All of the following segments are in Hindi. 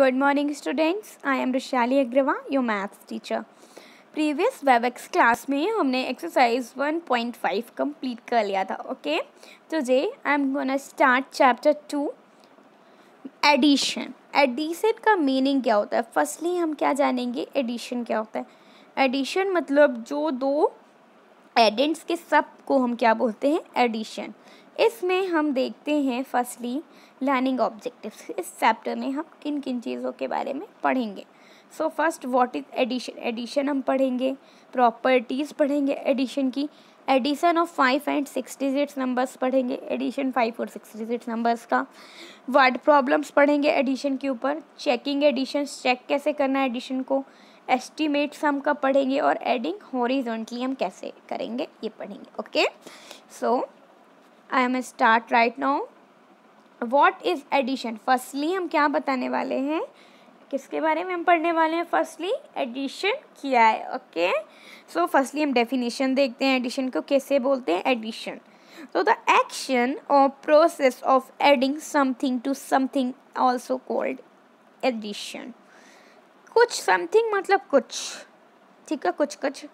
good morning students I am Rishali Agarwal your maths teacher previous Webex class में हमने exercise one point five complete कर लिया था ओके तो जे I am gonna start chapter two addition addition का मीनिंग क्या होता है फर्स्टली हम क्या जानेंगे एडिशन क्या होता है एडिशन मतलब जो दो एडेंट्स के सब को हम क्या बोलते हैं एडिशन इसमें हम देखते हैं फर्स्टली लर्निंग ऑब्जेक्टिव्स इस चैप्टर में हम किन किन चीज़ों के बारे में पढ़ेंगे so first what is addition addition हम पढ़ेंगे प्रॉपर्टीज़ पढ़ेंगे एडिशन की addition of five and six digits numbers पढ़ेंगे एडिशन फाइव और सिक्स डिजिट्स नंबर्स का वर्ड प्रॉब्लम्स पढ़ेंगे एडिशन के ऊपर चेकिंग एडिशन चेक कैसे करना है एडिशन को एस्टिमेट्स हम का पढ़ेंगे और एडिंग हॉरिजॉन्टली हम कैसे करेंगे ये पढ़ेंगे okay so I am start right now what is addition firstly हम क्या बताने वाले हैं किसके बारे में हम पढ़ने वाले हैं फर्स्टली एडिशन किया है ओके सो फर्स्टली हम डेफिनेशन देखते हैं एडिशन को कैसे बोलते हैं एडिशन सो द एक्शन और process of adding something to something also called addition कुछ समथिंग मतलब कुछ ठीक है कुछ कुछ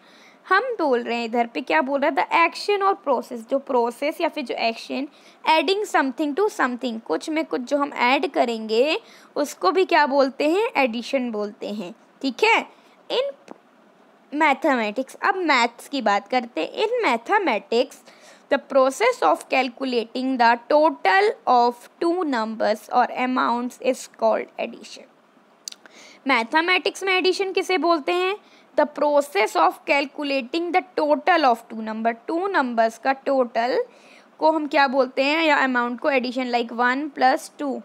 हम बोल रहे हैं इधर पे क्या बोल रहा है द एक्शन और प्रोसेस जो प्रोसेस या फिर जो action adding something to something कुछ में कुछ जो हम ऐड करेंगे उसको भी क्या बोलते हैं एडिशन बोलते हैं ठीक है इन मैथमेटिक्स अब मैथ्स की बात करते हैं in mathematics the process of calculating the total of two numbers और amounts is called addition mathematics में एडिशन किसे बोलते हैं the process of calculating the total of two number two numbers का टोटल को हम क्या बोलते हैं या अमाउंट को addition like one plus two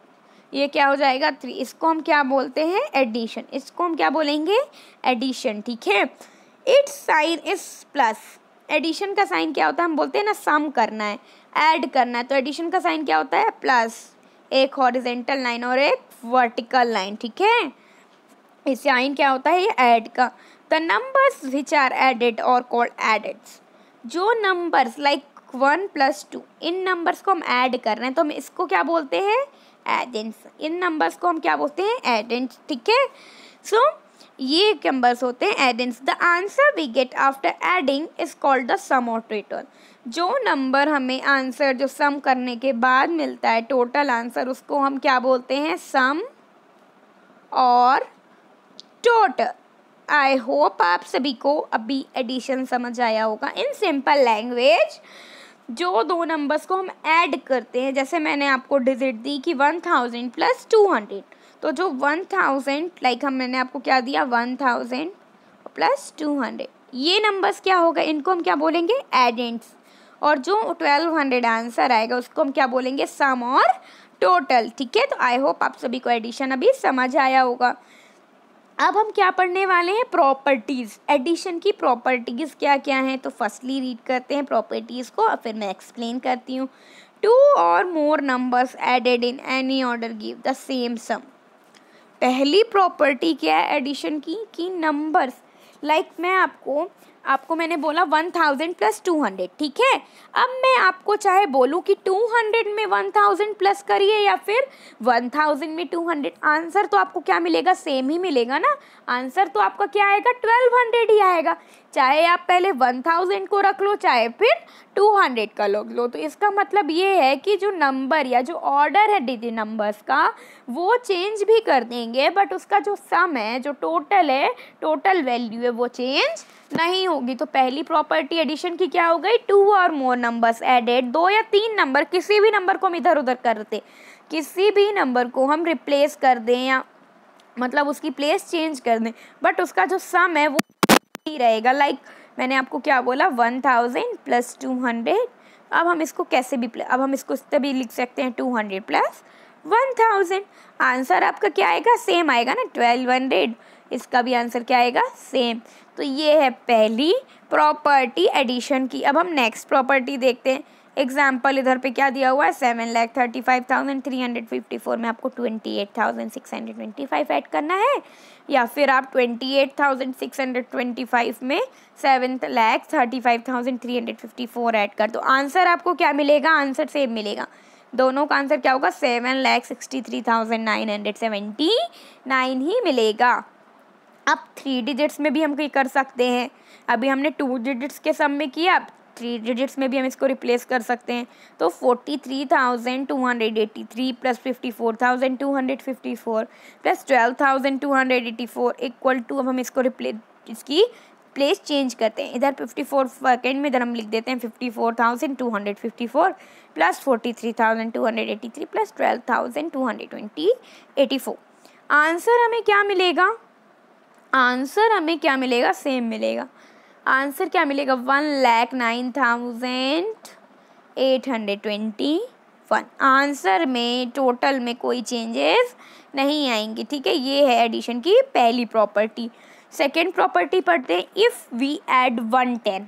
ये क्या हो जाएगा थ्री इसको हम क्या बोलते हैं एडिशन इसको हम क्या बोलेंगे एडिशन ठीक है it's sign is plus addition का साइन क्या होता है हम बोलते हैं ना सम करना है ऐड करना है तो एडिशन का साइन क्या होता है प्लस एक हॉरिजेंटल लाइन और एक वर्टिकल लाइन ठीक है इससे आइन क्या होता है ये ऐड का the numbers which are added और कॉल्ड एडेड्स जो numbers like one plus two इन नंबर्स को हम ऐड कर रहे हैं तो हम इसको क्या बोलते हैं एडेंट्स इन नंबर्स को हम क्या बोलते हैं एडेंट्स ठीक है सो ये नंबर्स होते हैं addends the answer we get after adding is called the sum of total जो नंबर हमें आंसर जो सम करने के बाद मिलता है टोटल आंसर उसको हम क्या बोलते हैं सम और स्टोट आई होप आप सभी को अभी एडिशन समझ आया होगा इन सिंपल लैंग्वेज जो दो नंबर्स को हम ऐड करते हैं जैसे मैंने आपको डिजिट दी कि one thousand plus two hundred तो जो वन थाउजेंड लाइक हम मैंने आपको क्या दिया one thousand plus two hundred ये नंबर्स क्या होगा इनको हम क्या बोलेंगे एडेंट्स और जो ट्वेल्व हंड्रेड आंसर आएगा उसको हम क्या बोलेंगे सम और टोटल ठीक है तो आई होप आप सभी को एडिशन अभी समझ आया होगा अब हम क्या पढ़ने वाले हैं प्रॉपर्टीज़ एडिशन की प्रॉपर्टीज़ क्या क्या हैं तो फर्स्टली रीड करते हैं प्रॉपर्टीज़ को और फिर मैं एक्सप्लेन करती हूँ टू और more numbers added in any order give the same sum पहली प्रॉपर्टी क्या है एडिशन की कि नंबर्स लाइक like मैं आपको आपको मैंने बोला one thousand plus two hundred ठीक है अब मैं आपको चाहे बोलूँ कि टू हंड्रेड में वन थाउजेंड प्लस करिए या फिर वन थाउजेंड में टू हंड्रेड आंसर तो आपको क्या मिलेगा सेम ही मिलेगा ना आंसर तो आपका क्या आएगा ट्वेल्व हंड्रेड ही आएगा चाहे आप पहले वन थाउजेंड को रख लो चाहे फिर 200 का लोग लो तो इसका मतलब ये है कि जो नंबर या जो ऑर्डर है डिजिट नंबर्स का वो चेंज भी कर देंगे बट उसका जो सम है जो टोटल है टोटल वैल्यू है वो चेंज नहीं होगी तो पहली प्रॉपर्टी एडिशन की क्या हो गई टू और मोर नंबर्स एडेड दो या तीन नंबर किसी भी नंबर को हम इधर उधर करते किसी भी नंबर को हम रिप्लेस कर दें या मतलब उसकी प्लेस चेंज कर दें बट उसका जो सम है वो रहेगा लाइक like, मैंने आपको क्या बोला one thousand plus two hundred अब हम इसको कैसे भी अब हम इसको तभी लिख सकते हैं two hundred plus one thousand answer आपका क्या आएगा सेम आएगा ना ट्वेल्व हंड्रेड इसका भी आंसर क्या आएगा सेम तो ये है पहली प्रॉपर्टी एडिशन की अब हम नेक्स्ट प्रॉपर्टी देखते हैं एग्जाम्पल इधर पे क्या दिया हुआ है seven lakh thirty five thousand three hundred fifty four में आपको twenty eight thousand six hundred twenty five add करना है या फिर आप twenty eight thousand six hundred twenty five में seven lakh thirty five thousand three hundred fifty four add कर दो तो आंसर आपको क्या मिलेगा आंसर सेम मिलेगा दोनों का आंसर क्या होगा seven lakh sixty three thousand nine hundred seventy nine ही मिलेगा अब थ्री डिजिट्स में भी हम कहीं कर सकते हैं अभी हमने टू डिजिट्स के सम में किया अब थ्री डिजिट्स में भी हम इसको रिप्लेस कर सकते हैं तो forty three thousand two hundred eighty three plus fifty four thousand two hundred fifty four plus twelve thousand two hundred eighty four equal to अब हम इसको रिप्ले इसकी प्लेस चेंज करते हैं इधर फिफ्टी फोर सेकेंड में इधर हम लिख देते हैं fifty four thousand two hundred fifty four plus forty three thousand two hundred eighty three plus twelve thousand two hundred twenty eighty four answer हमें क्या मिलेगा आंसर हमें क्या मिलेगा सेम मिलेगा आंसर क्या मिलेगा one lakh nine thousand eight hundred twenty one answer में टोटल में कोई चेंजेस नहीं आएंगे ठीक है ये है एडिशन की पहली प्रॉपर्टी सेकेंड प्रॉपर्टी पढ़ते हैं if we add one ten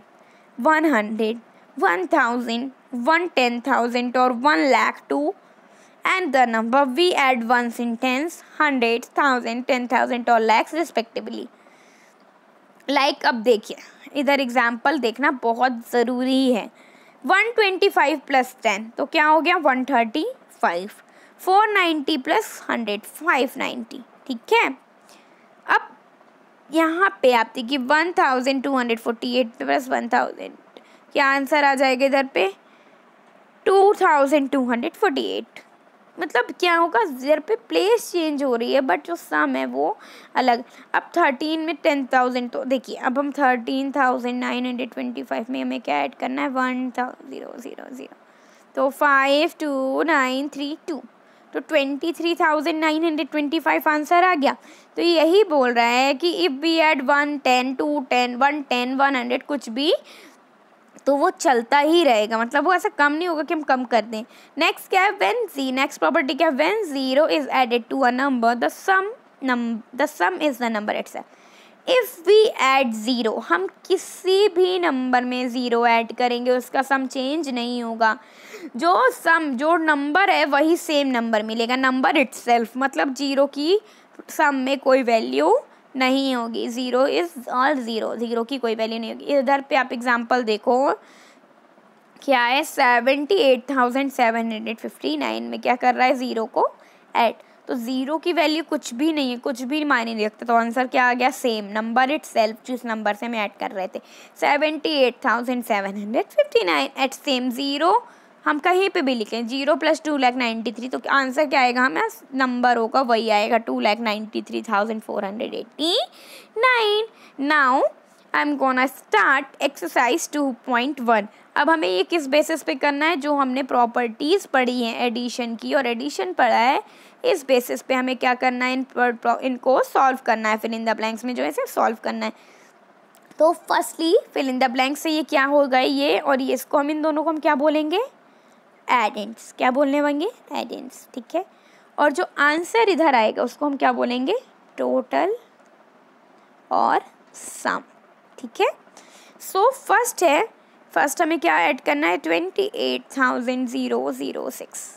one hundred one thousand one ten thousand और one lakh two and the number we add one sentence hundred thousand ten thousand और लैक्स रिस्पेक्टिवली लाइक अब देखिए इधर एग्जाम्पल देखना बहुत ज़रूरी है one twenty five plus ten तो क्या हो गया one thirty five four ninety plus hundred five ninety ठीक है अब यहाँ पे आप देखिए one thousand two hundred forty eight plus one thousand क्या आंसर आ जाएगा इधर पे two thousand two hundred forty eight मतलब क्या होगा ज़ेर पे प्लेस चेंज हो रही है बट जो सम है वो अलग अब थर्टीन में टेन थाउजेंड तो देखिए अब हम thirteen thousand nine hundred twenty five में हमें क्या ऐड करना है वन ज़ीरो ज़ीरो ज़ीरो तो five two nine three two तो twenty three thousand nine hundred twenty five answer आ गया तो यही बोल रहा है कि if we add one ten two ten one ten one hundred कुछ भी तो वो चलता ही रहेगा मतलब वो ऐसा कम नहीं होगा कि हम कम कर दें नेक्स्ट क्या है वेन जी नेक्स्ट प्रॉपर्टी क्या है when zero is added to a number the sum number the sum is the number it's if we add zero हम किसी भी नंबर में ज़ीरो ऐड करेंगे उसका सम चेंज नहीं होगा जो सम जो नंबर है वही सेम नंबर मिलेगा नंबर इट्स मतलब ज़ीरो की सम में कोई वैल्यू नहीं होगी zero is all zero zero की कोई वैल्यू नहीं होगी इधर पे आप एग्ज़ाम्पल देखो क्या है seventy eight thousand seven hundred fifty nine में क्या कर रहा है ज़ीरो को ऐड तो ज़ीरो की वैल्यू कुछ भी नहीं है कुछ भी मायने नहीं रखता तो आंसर क्या आ गया सेम नंबर इट सेल्फ जिस नंबर से हम ऐड कर रहे थे seventy eight thousand seven hundred fifty nine eight same zero हम कहीं पे भी लिखें zero plus two lakh ninety three तो आंसर क्या आएगा हमें नंबर होगा वही आएगा two lakh ninety three thousand four hundred eighty nine now I am gonna start exercise two point one अब हमें ये किस बेसिस पे करना है जो हमने प्रॉपर्टीज़ पढ़ी हैं एडिशन की और एडिशन पढ़ा है इस बेसिस पे हमें क्या करना है इन इनको सॉल्व करना है फिर इन द ब्लैंक्स में जो है सॉल्व करना है तो firstly fill in the blank से ये क्या हो गए ये और ये इसको हम इन दोनों को हम क्या बोलेंगे एडेंट्स क्या बोलने वांगे एडेंट्स ठीक है और जो आंसर इधर आएगा उसको हम क्या बोलेंगे टोटल और सम ठीक है सो फर्स्ट है फर्स्ट हमें क्या ऐड करना है twenty eight thousand zero zero six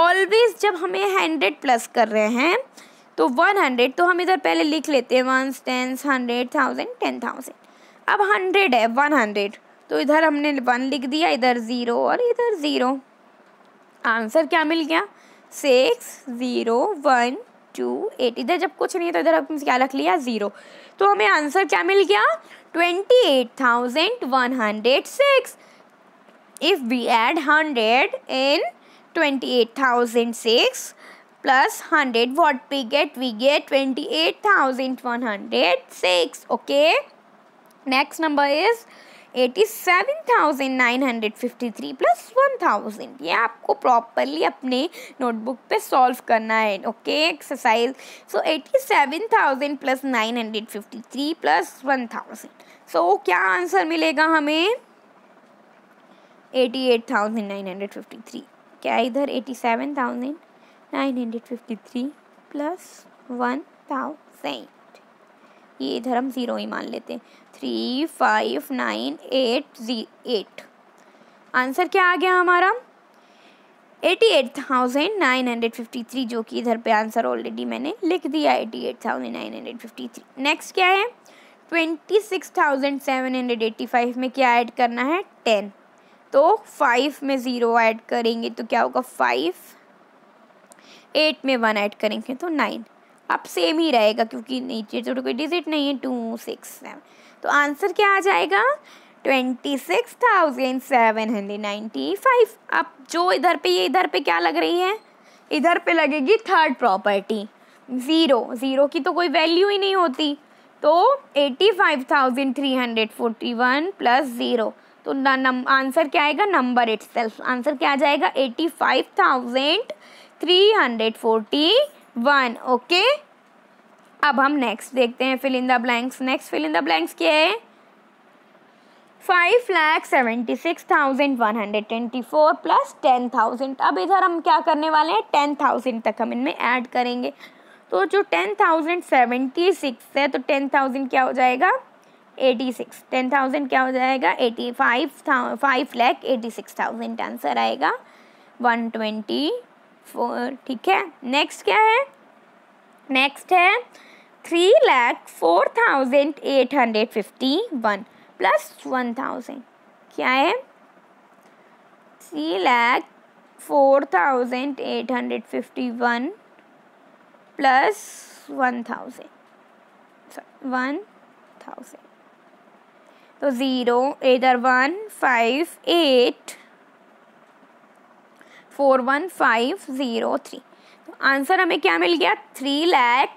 always जब हमें हंड्रेड प्लस कर रहे हैं तो वन हंड्रेड तो हम इधर पहले लिख लेते हैं one tens hundred thousand ten thousand अब हंड्रेड है वन हंड्रेड तो इधर हमने वन लिख दिया इधर ज़ीरो और इधर ज़ीरो आंसर क्या मिल गया six zero one two eight इधर जब कुछ नहीं है तो इधर आपने क्या रख लिया ज़ीरो तो हमें आंसर क्या मिल गया twenty eight thousand one hundred six if we add hundred in twenty eight thousand six plus hundred what we get we get twenty eight thousand one hundred six okay next number is 87,953 plus 1000 ये आपको प्रॉपरली अपने नोटबुक पे सॉल्व करना है okay exercise so 87,000 plus 953 plus 1000 so so, क्या आंसर मिलेगा हमें 88,953 क्या इधर 87,953 प्लस 1000 ये इधर हम ज़ीरो ही मान लेते हैं थ्री फाइव नाइन एट जी एट आंसर क्या आ गया हमारा eighty eight thousand nine hundred fifty three जो कि इधर पे आंसर ऑलरेडी मैंने लिख दिया eighty eight thousand nine hundred fifty three next क्या है twenty six thousand seven hundred eighty five में क्या ऐड करना है टेन तो फाइव में ज़ीरो ऐड करेंगे तो क्या होगा फाइव एट में वन ऐड करेंगे तो नाइन अब सेम ही रहेगा क्योंकि नीचे तो कोई डिजिट नहीं है टू सिक्स सेवन तो आंसर क्या आ जाएगा twenty six thousand seven hundred ninety five अब जो इधर पे ये इधर पे क्या लग रही है इधर पे लगेगी थर्ड प्रॉपर्टी ज़ीरो ज़ीरो की तो कोई वैल्यू ही नहीं होती तो eighty five thousand three hundred forty one plus zero तो नम आंसर क्या आएगा नंबर इट आंसर क्या आ जाएगा eighty five thousand three hundred forty one okay अब हम नेक्स्ट देखते हैं fill in the blanks next fill in the blanks क्या है five lakh seventy six thousand one hundred twenty four plus ten thousand अब इधर हम क्या करने वाले हैं टेन थाउजेंड तक हम इनमें ऐड करेंगे तो जो टेन थाउजेंड सेवेंटी सिक्स है तो टेन थाउजेंड क्या हो जाएगा एटी सिक्स टेन थाउजेंड क्या हो जाएगा एटी फाइव था five lakh eighty six thousand answer आएगा वन ट्वेंटी फोर ठीक है नेक्स्ट क्या है नेक्स्ट है three lakh four thousand eight hundred fifty one plus one thousand क्या है three lakh four thousand eight hundred fifty one plus one thousand one thousand तो ज़ीरो इधर one five eight four one five zero three तो आंसर हमें क्या मिल गया three lakh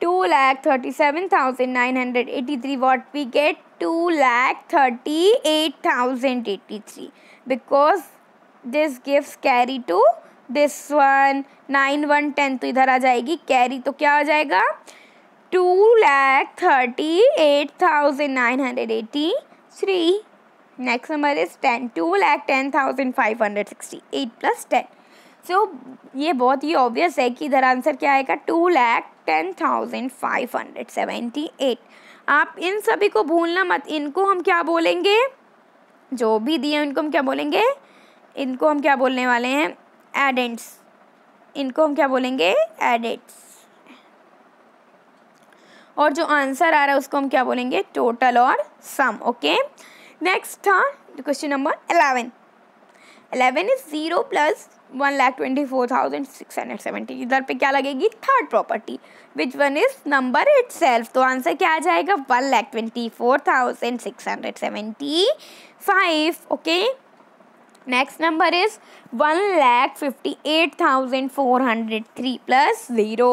to lakh thirty seven thousand nine hundred eighty three what we get two lakh thirty eight thousand eighty three because this gift carry to this one nine one ten तो इधर आ जाएगी कैरी तो क्या आ जाएगा two lakh thirty eight thousand nine hundred eighty three next number is ten two lakh ten thousand five hundred sixty eight plus ten so so, ये बहुत ही ऑब्वियस है कि इधर आंसर क्या आएगा two lakh ten thousand five hundred seventy eight आप इन सभी को भूलना मत इनको हम क्या बोलेंगे जो भी दिए इनको हम क्या बोलेंगे इनको हम क्या बोलने वाले हैं एडेंट्स इनको हम क्या बोलेंगे एडेंट्स और जो आंसर आ रहा है उसको हम क्या बोलेंगे टोटल और सम ओके नेक्स्ट था question number eleven eleven is zero plus one lakh twenty four thousand six hundred seventy इधर पे क्या लगेगी third property which one is number itself तो आंसर क्या आ जाएगा one lakh twenty four thousand six hundred seventy five okay next number is one lakh fifty eight thousand four hundred three plus zero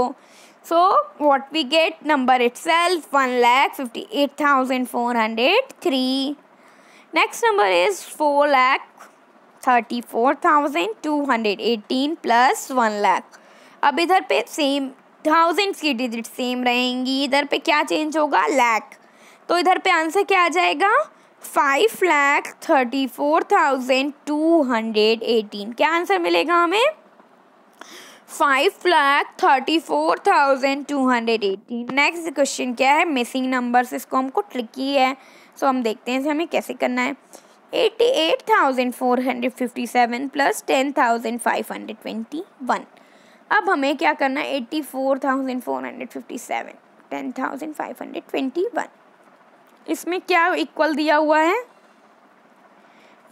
so what we get number it self one lakh fifty eight thousand four hundred three next number is four lakh thirty four thousand two hundred eighteen plus one lakh अब इधर पे सेम थाउजेंड्स की डिजिट सेम रहेंगी इधर पे क्या चेंज होगा लैख तो इधर पे आंसर क्या आ जाएगा five lakh thirty four thousand two hundred eighteen क्या आंसर मिलेगा हमें five lakh thirty four thousand two hundred eighteen next question क्या है मिसिंग नंबर्स इसको हमको ट्रिकी है सो so, हम देखते हैं इसे हमें कैसे करना है 88,457 प्लस 10,521 अब हमें क्या करना है 84,457 10,521 इसमें क्या इक्वल दिया हुआ है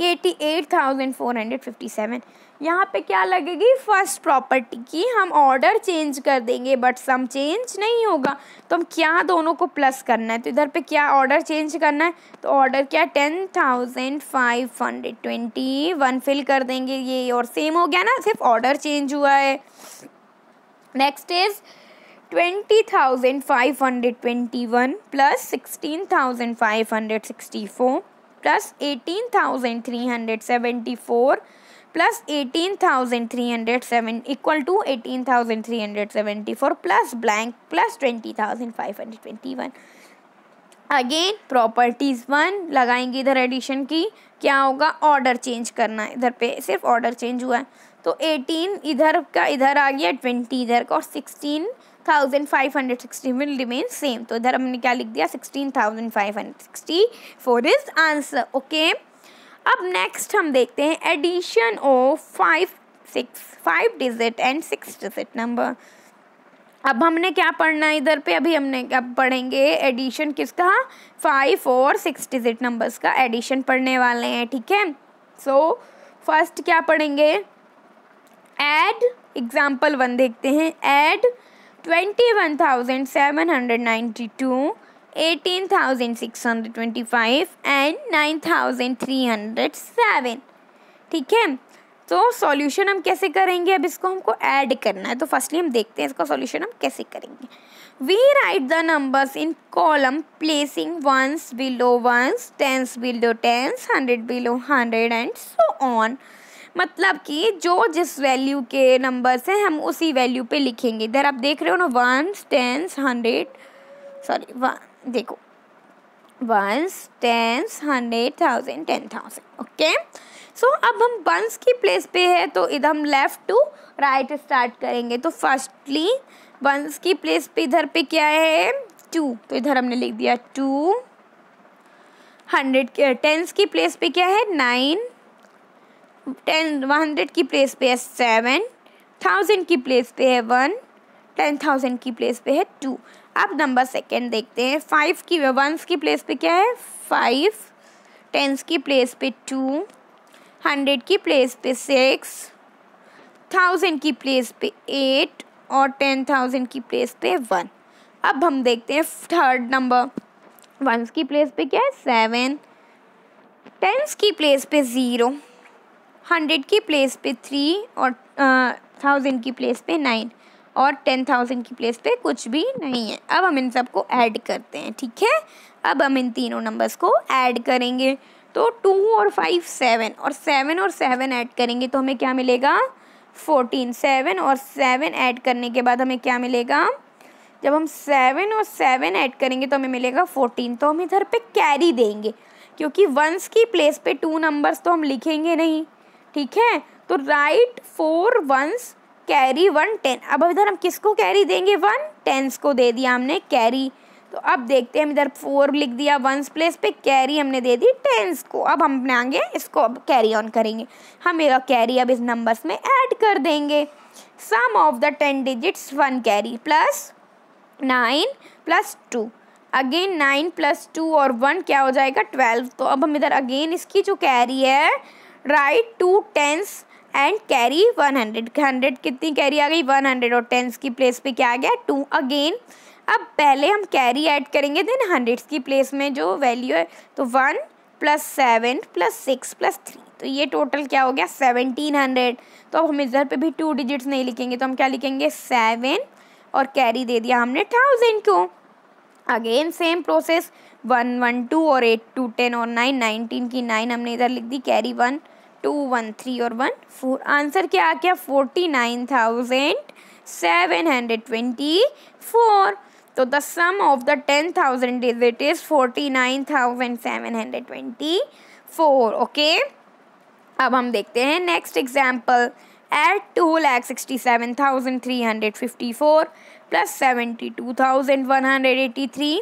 88,457 यहाँ पे क्या लगेगी फर्स्ट प्रॉपर्टी की हम ऑर्डर चेंज कर देंगे बट सम चेंज नहीं होगा तो हम क्या दोनों को प्लस करना है तो इधर पे क्या ऑर्डर चेंज करना है तो ऑर्डर क्या ten thousand five hundred twenty one fill कर देंगे ये और सेम हो गया ना सिर्फ ऑर्डर चेंज हुआ है next is twenty thousand five hundred twenty one plus sixteen thousand five hundred sixty four plus eighteen thousand three hundred seventy four plus eighteen thousand three hundred seven equal to eighteen thousand three hundred seventy four plus blank plus twenty thousand five hundred twenty one again properties one लगाएंगे इधर एडिशन की क्या होगा ऑर्डर चेंज करना है इधर पे सिर्फ ऑर्डर चेंज हुआ है तो एटीन इधर का इधर आ गया ट्वेंटी इधर का और sixteen thousand five hundred sixty will remain same तो इधर हमने क्या लिख दिया sixteen thousand five hundred sixty four is answer okay अब नेक्स्ट हम देखते हैं addition of five six five digit and six digit number अब हमने क्या पढ़ना है इधर पे अभी हमने अब पढ़ेंगे एडिशन किसका फाइव और सिक्स डिजिट नंबर्स का एडिशन पढ़ने वाले हैं ठीक है सो फर्स्ट क्या पढ़ेंगे एड एग्जाम्पल वन देखते हैं add twenty one thousand seven hundred ninety two 18,625 and 9,307 ठीक है तो सॉल्यूशन हम कैसे करेंगे अब इसको हमको ऐड करना है तो फर्स्टली हम देखते हैं इसका सॉल्यूशन हम कैसे करेंगे we write the numbers in column placing ones below ones tens below tens hundred below hundred and so on मतलब कि जो जिस वैल्यू के नंबर्स हैं हम उसी वैल्यू पे लिखेंगे इधर आप देख रहे हो ना ones tens hundred sorry one देखो ones tens hundred thousand ten thousand okay so अब हम वंस की प्लेस पे है तो इधर हम लेफ़्ट टू राइट स्टार्ट करेंगे तो फर्स्टली वंस की प्लेस पे इधर पे क्या है टू तो इधर हमने लिख दिया टू हंड्रेड के टेंस की प्लेस पे क्या है नाइन टेन वन हंड्रेड की प्लेस पे है सेवन थाउजेंड की प्लेस पे है वन टेन थाउजेंड की प्लेस पे है टू अब नंबर सेकेंड देखते हैं फाइव की वंस की प्लेस पे क्या है फाइव टेंस की प्लेस पे टू हंड्रेड की प्लेस पे सिक्स थाउजेंड की प्लेस पे एट और टेन थाउजेंड की प्लेस पे वन अब हम देखते हैं थर्ड नंबर वंस की प्लेस पे क्या है सेवन टेंस की प्लेस पे ज़ीरो हंड्रेड की प्लेस पे थ्री और थाउजेंड uh, की प्लेस पे नाइन और टेन थाउजेंड की प्लेस पे कुछ भी नहीं है अब हम इन सबको ऐड करते हैं ठीक है अब हम इन तीनों नंबर्स को ऐड करेंगे तो टू और फाइव सेवन और सेवन और सेवन ऐड करेंगे तो हमें क्या मिलेगा फोर्टीन सेवन और सेवन ऐड करने के बाद हमें क्या मिलेगा जब हम सेवन और सेवन ऐड करेंगे तो हमें मिलेगा फोर्टीन तो हम इधर पे कैरी देंगे क्योंकि वंस की प्लेस पे टू नंबर्स तो हम लिखेंगे नहीं ठीक है तो right four ones carry one ten अब इधर हम किसको कैरी देंगे वन टेंस को दे दिया हमने कैरी तो अब देखते हैं हम इधर फोर लिख दिया वंस प्लेस पे कैरी हमने दे दी टेंस को अब हम अपने आगे इसको अब कैरी ऑन करेंगे हम मेरा कैरी अब इस नंबर्स में ऐड कर देंगे sum of the ten digits one carry plus nine plus two again nine plus two और वन क्या हो जाएगा ट्वेल्व तो अब हम इधर अगेन इसकी जो कैरी है right two tens and carry one hundred hundred कितनी कैरी आ गई वन हंड्रेड और टेंस की प्लेस पे क्या आ गया टू अगेन अब पहले हम कैरी ऐड करेंगे देन हंड्रेड्स की प्लेस में जो वैल्यू है तो one plus seven plus six plus three तो ये टोटल क्या हो गया सेवनटीन हंड्रेड तो अब हम इधर पे भी टू डिजिट्स नहीं लिखेंगे तो हम क्या लिखेंगे सेवन और कैरी दे दिया हमने थाउजेंड को again same process one one two और एट टू टेन और नाइन नाइनटीन की नाइन हमने इधर लिख दी carry one two one three और वन फोर आंसर क्या आ गया forty nine thousand seven hundred twenty four तो the sum of the ten thousand is it is forty nine thousand seven hundred twenty four okay अब हम देखते हैं next example eight two lakh sixty seven thousand three hundred fifty four plus seventy two thousand one hundred eighty three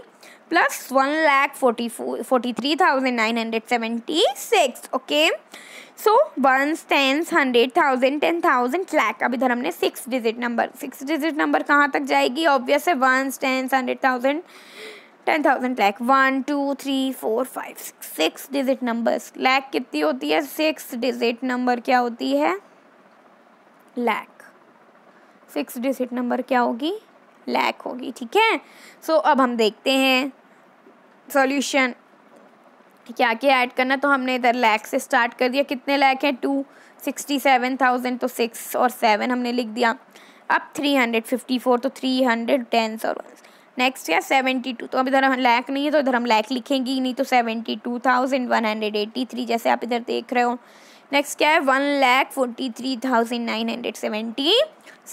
plus one lakh forty four forty three thousand nine hundred seventy six okay so ones tens hundred thousand ten thousand lakh अब इधर हमने six digit number six digit number कहाँ तक जाएगी ऑब्वियस है ones tens hundred thousand ten thousand lakh one two three four five six six digit numbers lakh कितनी होती है सिक्स डिजिट नंबर क्या होती है लैक सिक्स डिजिट नंबर क्या होगी लैक होगी ठीक है सो so, अब हम देखते हैं सॉल्यूशन क्या क्या ऐड करना तो हमने इधर लैक से स्टार्ट कर दिया कितने लैक हैं टू सिक्सटी सेवन थाउजेंड तो सिक्स और सेवन हमने लिख दिया अब थ्री हंड्रेड फिफ्टी फोर तो थ्री हंड्रेड टेन और नेक्स्ट क्या सेवेंटी टू तो अब इधर हम लैक नहीं है तो इधर हम लैक लिखेंगे नहीं तो seventy two thousand one hundred eighty three जैसे आप इधर देख रहे हो नेक्स्ट क्या है one lakh forty three thousand nine hundred seventy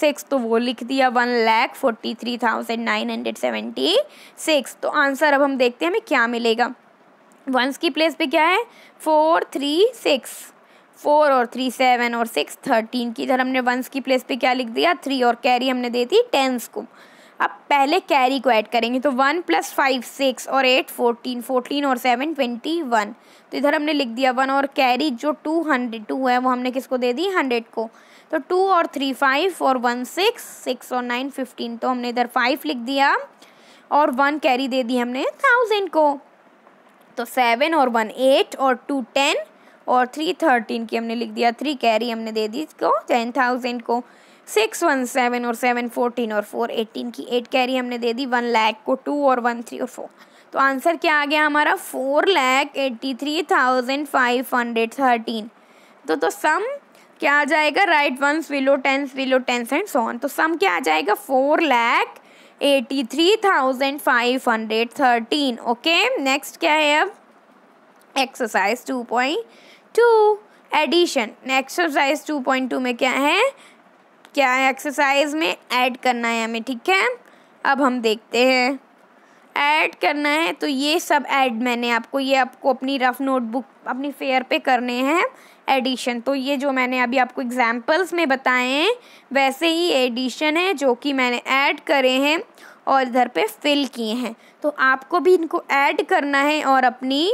six तो वो लिख दिया one lakh forty three thousand nine hundred seventy six तो आंसर अब हम देखते हैं हमें क्या मिलेगा वंस की प्लेस पे क्या है फोर थ्री सिक्स फोर और थ्री सेवन और सिक्स थर्टीन की इधर हमने वंस की प्लेस पे क्या लिख दिया थ्री और कैरी हमने दे दी टेंस को अब पहले कैरी को ऐड करेंगे तो वन प्लस फाइव सिक्स और एट फोर्टीन फोर्टीन और सेवन ट्वेंटी वन तो इधर हमने लिख दिया वन और कैरी जो टू हंड्रेड टू है वो हमने किसको दे दी हंड्रेड को तो टू और थ्री फाइव और वन सिक्स सिक्स और नाइन फिफ्टीन तो हमने इधर फाइव लिख दिया और वन कैरी दे दी हमने थाउजेंड को तो सेवन और वन एट और टू टेन और थ्री थर्टीन की हमने लिख दिया थ्री कैरी हमने दे दी इसको टेन थाउजेंड को सिक्स वन सेवन और सेवन फोर्टीन और फोर एटीन की एट कैरी हमने दे दी वन लैख को टू और वन थ्री और फोर तो आंसर क्या आ गया हमारा four lakh eighty three thousand five hundred thirteen तो तो सम क्या आ जाएगा right ones below tens below tens and on तो सम क्या आ जाएगा four lakh eighty three thousand five hundred thirteen okay next क्या है अब exercise two point two addition exercise two point two में क्या है क्या है एक्सरसाइज में ऐड करना है हमें ठीक है अब हम देखते हैं ऐड करना है तो ये सब ऐड मैंने आपको ये आपको अपनी रफ़ नोटबुक अपनी फेयर पे करने हैं एडिशन तो ये जो मैंने अभी आपको एग्जाम्पल्स में बताए हैं वैसे ही एडिशन है जो कि मैंने ऐड करे हैं और इधर पे फिल किए हैं तो आपको भी इनको ऐड करना है और अपनी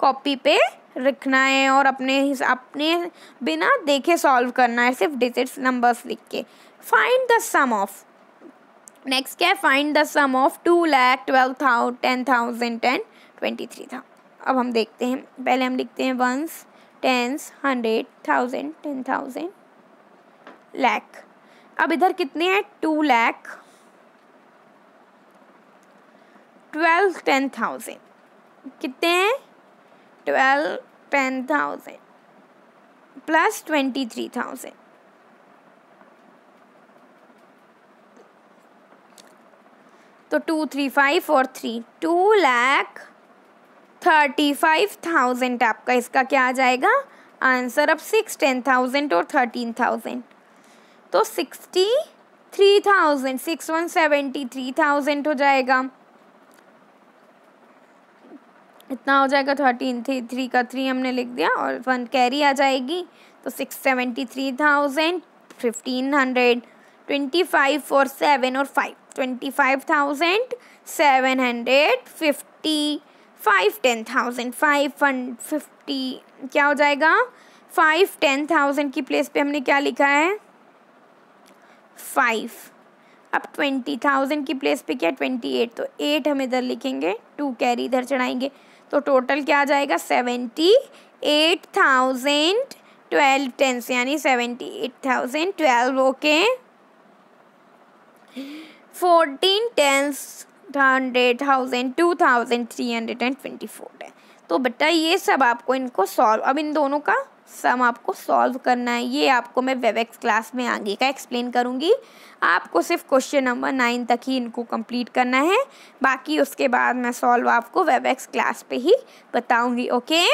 कॉपी पे रखना है और अपने अपने बिना देखे सॉल्व करना है सिर्फ डिजिट्स नंबर्स लिख के find the sum of next क्या है find the sum of two lakh twelve thou ten thousand ten twenty three था अब हम देखते हैं पहले हम लिखते हैं ones tens hundred thousand ten thousand lakh अब इधर कितने हैं two lakh twelve ten thousand कितने हैं twelve ten thousand plus twenty three thousand तो two three five four three two lakh thirty five thousand आपका इसका क्या आ जाएगा आंसर अब सिक्स टेन थाउजेंड और थर्टीन थाउजेंड तो sixty three thousand six one seventy three thousand हो जाएगा इतना हो जाएगा थर्टीन थ्री थ्री का थ्री हमने लिख दिया और वन कैरी आ जाएगी तो six seventy three thousand fifteen hundred twenty five और सेवन और five twenty five thousand seven hundred fifty five ten thousand five one fifty क्या हो जाएगा फाइव टेन थाउजेंड की प्लेस पे हमने क्या लिखा है फाइव अब ट्वेंटी थाउजेंड की प्लेस पे क्या ट्वेंटी एट तो एट हम इधर लिखेंगे टू कैरी इधर चढ़ाएंगे तो टोटल क्या आ जाएगा seventy eight thousand twelve tens यानी seventy eight thousand twelve okay fourteen tens hundred thousand two thousand three hundred and twenty four है तो बेटा ये सब आपको इनको सॉल्व अब इन दोनों का सम आपको सॉल्व करना है ये आपको मैं वेबेक्स क्लास में आगे का एक्सप्लेन करूँगी आपको सिर्फ क्वेश्चन नंबर नाइन तक ही इनको कंप्लीट करना है बाकी उसके बाद मैं सॉल्व आपको वेबेक्स क्लास पे ही बताऊँगी ओके